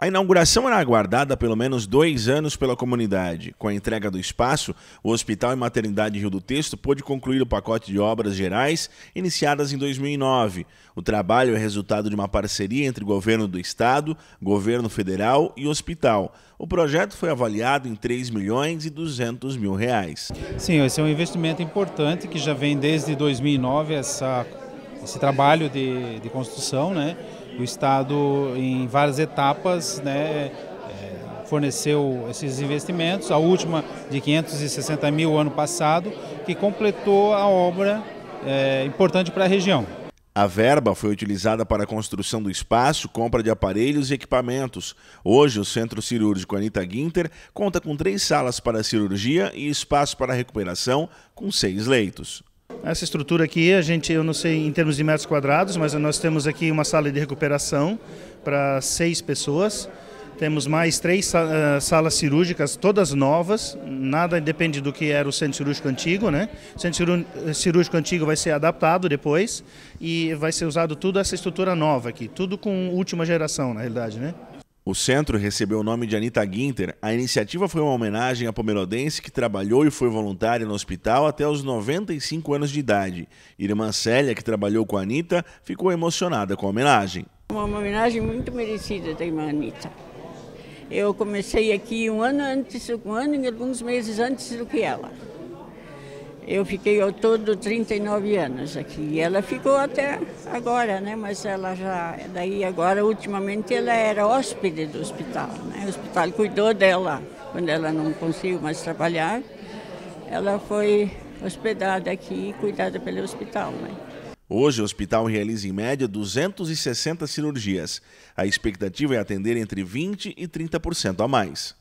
A inauguração era aguardada há pelo menos dois anos pela comunidade. Com a entrega do espaço, o Hospital e Maternidade Rio do Texto pôde concluir o pacote de obras gerais iniciadas em 2009. O trabalho é resultado de uma parceria entre o governo do estado, governo federal e hospital. O projeto foi avaliado em 3 milhões e 200 mil reais. Sim, esse é um investimento importante que já vem desde 2009 essa esse trabalho de, de construção, né? O Estado, em várias etapas, né, é, forneceu esses investimentos, a última de 560 mil ano passado, que completou a obra é, importante para a região. A verba foi utilizada para a construção do espaço, compra de aparelhos e equipamentos. Hoje, o Centro Cirúrgico Anita Guinter conta com três salas para cirurgia e espaço para recuperação, com seis leitos. Essa estrutura aqui, a gente, eu não sei em termos de metros quadrados, mas nós temos aqui uma sala de recuperação para seis pessoas. Temos mais três eh, salas cirúrgicas, todas novas, nada depende do que era o centro cirúrgico antigo, né? O centro eh, cirúrgico antigo vai ser adaptado depois e vai ser usado tudo essa estrutura nova aqui, tudo com última geração, na realidade, né? O centro recebeu o nome de Anita Ginter. A iniciativa foi uma homenagem à pomerodense que trabalhou e foi voluntária no hospital até os 95 anos de idade. Irmã Célia, que trabalhou com a Anita, ficou emocionada com a homenagem. Uma homenagem muito merecida da irmã Anita. Eu comecei aqui um ano antes, um ano e alguns meses antes do que ela. Eu fiquei ao todo 39 anos aqui. E ela ficou até agora, né? Mas ela já. Daí agora, ultimamente, ela era hóspede do hospital, né? O hospital cuidou dela quando ela não conseguiu mais trabalhar. Ela foi hospedada aqui e cuidada pelo hospital, né? Hoje, o hospital realiza em média 260 cirurgias. A expectativa é atender entre 20 e 30% a mais.